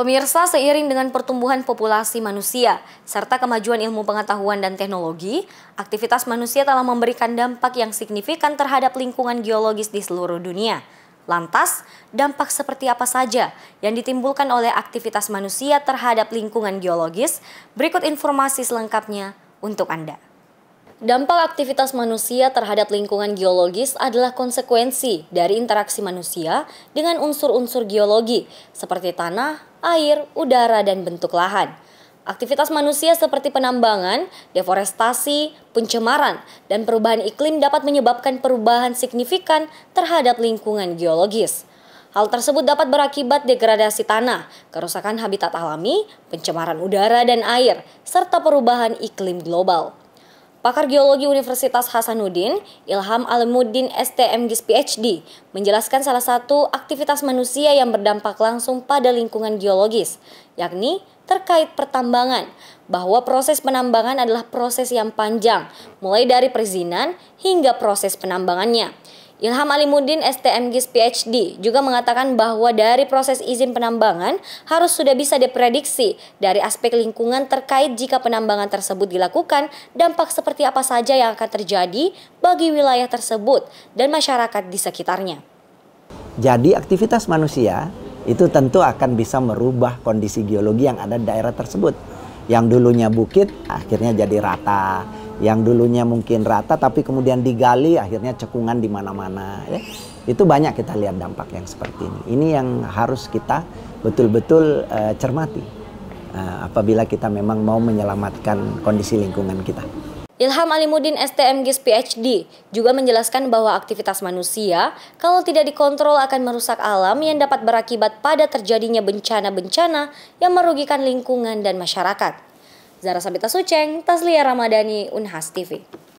Pemirsa, seiring dengan pertumbuhan populasi manusia serta kemajuan ilmu pengetahuan dan teknologi, aktivitas manusia telah memberikan dampak yang signifikan terhadap lingkungan geologis di seluruh dunia. Lantas, dampak seperti apa saja yang ditimbulkan oleh aktivitas manusia terhadap lingkungan geologis? Berikut informasi selengkapnya untuk Anda. Dampak aktivitas manusia terhadap lingkungan geologis adalah konsekuensi dari interaksi manusia dengan unsur-unsur geologi seperti tanah, air, udara, dan bentuk lahan. Aktivitas manusia seperti penambangan, deforestasi, pencemaran, dan perubahan iklim dapat menyebabkan perubahan signifikan terhadap lingkungan geologis. Hal tersebut dapat berakibat degradasi tanah, kerusakan habitat alami, pencemaran udara dan air, serta perubahan iklim global. Pakar geologi Universitas Hasanuddin, Ilham Almuddin STM, PhD, menjelaskan salah satu aktivitas manusia yang berdampak langsung pada lingkungan geologis, yakni terkait pertambangan, bahwa proses penambangan adalah proses yang panjang, mulai dari perizinan hingga proses penambangannya. Ilham Alimuddin STMGIS PhD juga mengatakan bahwa dari proses izin penambangan harus sudah bisa diprediksi dari aspek lingkungan terkait jika penambangan tersebut dilakukan, dampak seperti apa saja yang akan terjadi bagi wilayah tersebut dan masyarakat di sekitarnya. Jadi aktivitas manusia itu tentu akan bisa merubah kondisi geologi yang ada di daerah tersebut. Yang dulunya bukit akhirnya jadi rata, yang dulunya mungkin rata tapi kemudian digali akhirnya cekungan di mana-mana ya. Itu banyak kita lihat dampak yang seperti ini. Ini yang harus kita betul-betul uh, cermati uh, apabila kita memang mau menyelamatkan kondisi lingkungan kita. Ilham Alimuddin STMGIS PhD juga menjelaskan bahwa aktivitas manusia kalau tidak dikontrol akan merusak alam yang dapat berakibat pada terjadinya bencana-bencana yang merugikan lingkungan dan masyarakat. Zara Sabita Suceng, Taslia Ramadhani, Unhas TV.